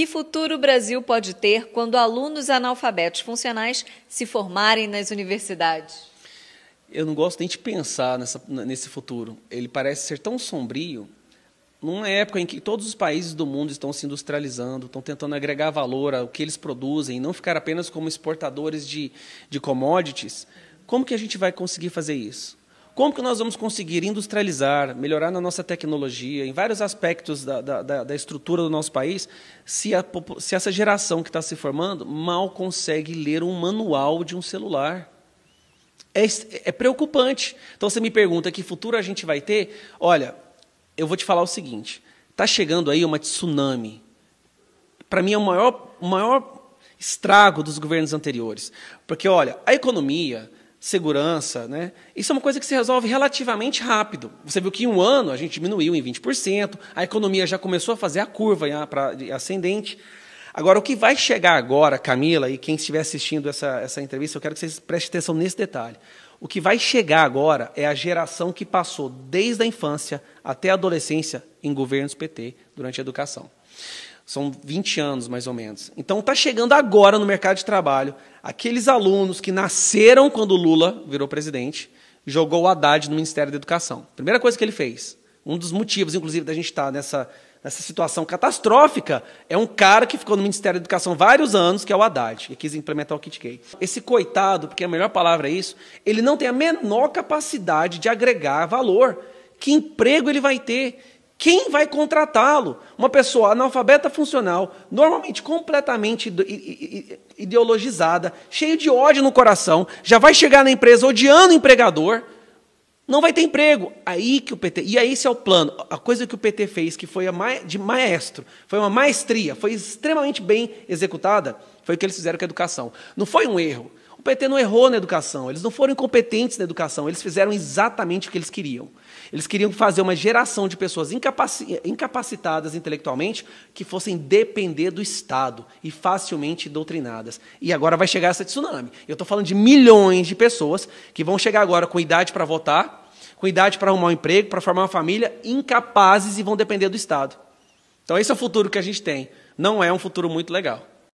Que futuro o Brasil pode ter quando alunos analfabetos funcionais se formarem nas universidades? Eu não gosto nem de pensar nessa, nesse futuro. Ele parece ser tão sombrio numa época em que todos os países do mundo estão se industrializando, estão tentando agregar valor ao que eles produzem, não ficar apenas como exportadores de, de commodities, como que a gente vai conseguir fazer isso? Como que nós vamos conseguir industrializar, melhorar na nossa tecnologia, em vários aspectos da, da, da estrutura do nosso país, se, a, se essa geração que está se formando mal consegue ler um manual de um celular? É, é preocupante. Então você me pergunta que futuro a gente vai ter? Olha, eu vou te falar o seguinte: está chegando aí uma tsunami. Para mim é o maior, o maior estrago dos governos anteriores. Porque, olha, a economia segurança, né? Isso é uma coisa que se resolve relativamente rápido. Você viu que em um ano a gente diminuiu em 20%, a economia já começou a fazer a curva para ascendente. Agora, o que vai chegar agora, Camila, e quem estiver assistindo essa, essa entrevista, eu quero que vocês prestem atenção nesse detalhe. O que vai chegar agora é a geração que passou desde a infância até a adolescência em governos PT durante a educação. São 20 anos, mais ou menos. Então, está chegando agora no mercado de trabalho aqueles alunos que nasceram quando o Lula virou presidente, jogou o Haddad no Ministério da Educação. Primeira coisa que ele fez, um dos motivos, inclusive, da gente estar tá nessa, nessa situação catastrófica, é um cara que ficou no Ministério da Educação vários anos, que é o Haddad, e quis implementar o Kit Gay. Esse coitado, porque a melhor palavra é isso, ele não tem a menor capacidade de agregar valor. Que emprego ele vai ter? Quem vai contratá-lo? Uma pessoa analfabeta funcional, normalmente completamente ideologizada, cheio de ódio no coração, já vai chegar na empresa odiando o empregador, não vai ter emprego. Aí que o PT. E aí esse é o plano. A coisa que o PT fez, que foi ma... de maestro, foi uma maestria, foi extremamente bem executada, foi o que eles fizeram com a educação. Não foi um erro. O PT não errou na educação, eles não foram incompetentes na educação, eles fizeram exatamente o que eles queriam. Eles queriam fazer uma geração de pessoas incapacitadas intelectualmente que fossem depender do Estado e facilmente doutrinadas. E agora vai chegar essa tsunami. Eu estou falando de milhões de pessoas que vão chegar agora com idade para votar, com idade para arrumar um emprego, para formar uma família, incapazes e vão depender do Estado. Então, esse é o futuro que a gente tem. Não é um futuro muito legal.